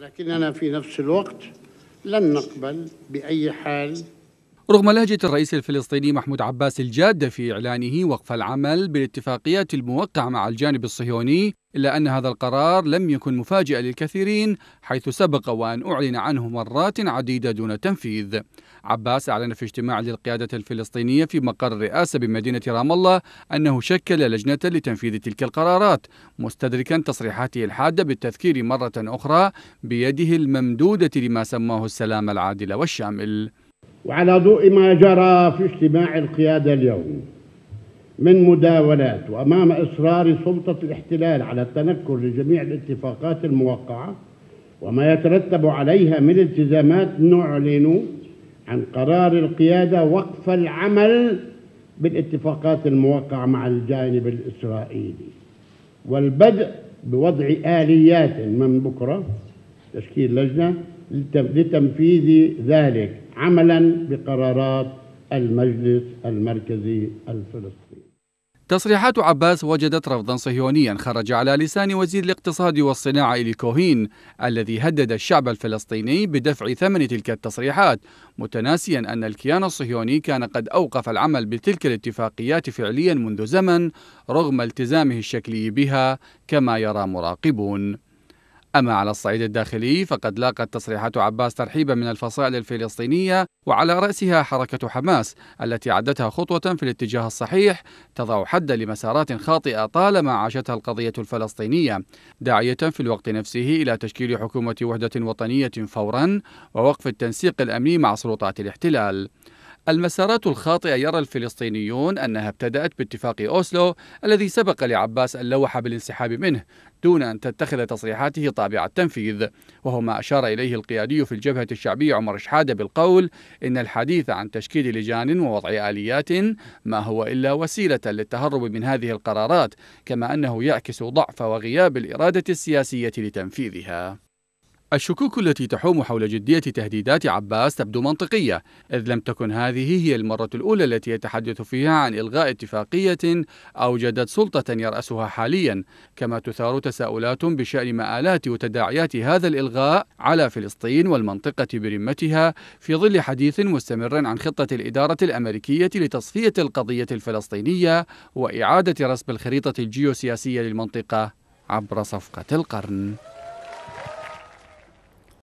ولكننا في نفس الوقت لن نقبل بأي حال رغم لهجة الرئيس الفلسطيني محمود عباس الجادة في إعلانه وقف العمل بالاتفاقيات الموقعة مع الجانب الصهيوني إلا أن هذا القرار لم يكن مفاجئا للكثيرين حيث سبق وأن أعلن عنه مرات عديدة دون تنفيذ عباس أعلن في اجتماع للقيادة الفلسطينية في مقر الرئاسة بمدينة رام الله أنه شكل لجنة لتنفيذ تلك القرارات مستدركا تصريحاته الحادة بالتذكير مرة أخرى بيده الممدودة لما سماه السلام العادل والشامل وعلى ضوء ما جرى في اجتماع القيادة اليوم من مداولات وأمام إصرار سلطة الاحتلال على التنكر لجميع الاتفاقات الموقعة وما يترتب عليها من التزامات نعلن عن قرار القيادة وقف العمل بالاتفاقات الموقعة مع الجانب الإسرائيلي والبدء بوضع آليات من بكرة تشكيل لجنة لتنفيذ ذلك عملا بقرارات المجلس المركزي الفلسطيني تصريحات عباس وجدت رفضا صهيونيا خرج على لسان وزير الاقتصاد والصناعة إلي كوهين الذي هدد الشعب الفلسطيني بدفع ثمن تلك التصريحات متناسيا أن الكيان الصهيوني كان قد أوقف العمل بتلك الاتفاقيات فعليا منذ زمن رغم التزامه الشكلي بها كما يرى مراقبون أما على الصعيد الداخلي فقد لاقت تصريحات عباس ترحيبا من الفصائل الفلسطينية وعلى رأسها حركة حماس التي عدتها خطوة في الاتجاه الصحيح تضع حدا لمسارات خاطئة طالما عاشتها القضية الفلسطينية داعية في الوقت نفسه إلى تشكيل حكومة وحدة وطنية فورا ووقف التنسيق الأمني مع سلطات الاحتلال المسارات الخاطئة يرى الفلسطينيون أنها ابتدأت باتفاق أوسلو الذي سبق لعباس اللوحة بالانسحاب منه دون أن تتخذ تصريحاته طابع التنفيذ وهو ما أشار إليه القيادي في الجبهة الشعبية عمر شحادة بالقول إن الحديث عن تشكيل لجان ووضع آليات ما هو إلا وسيلة للتهرب من هذه القرارات كما أنه يعكس ضعف وغياب الإرادة السياسية لتنفيذها الشكوك التي تحوم حول جدية تهديدات عباس تبدو منطقية، إذ لم تكن هذه هي المرة الأولى التي يتحدث فيها عن إلغاء اتفاقية أوجدت سلطة يرأسها حاليا، كما تثار تساؤلات بشأن مآلات وتداعيات هذا الإلغاء على فلسطين والمنطقة برمتها في ظل حديث مستمر عن خطة الإدارة الأمريكية لتصفية القضية الفلسطينية وإعادة رسم الخريطة الجيوسياسية للمنطقة عبر صفقة القرن.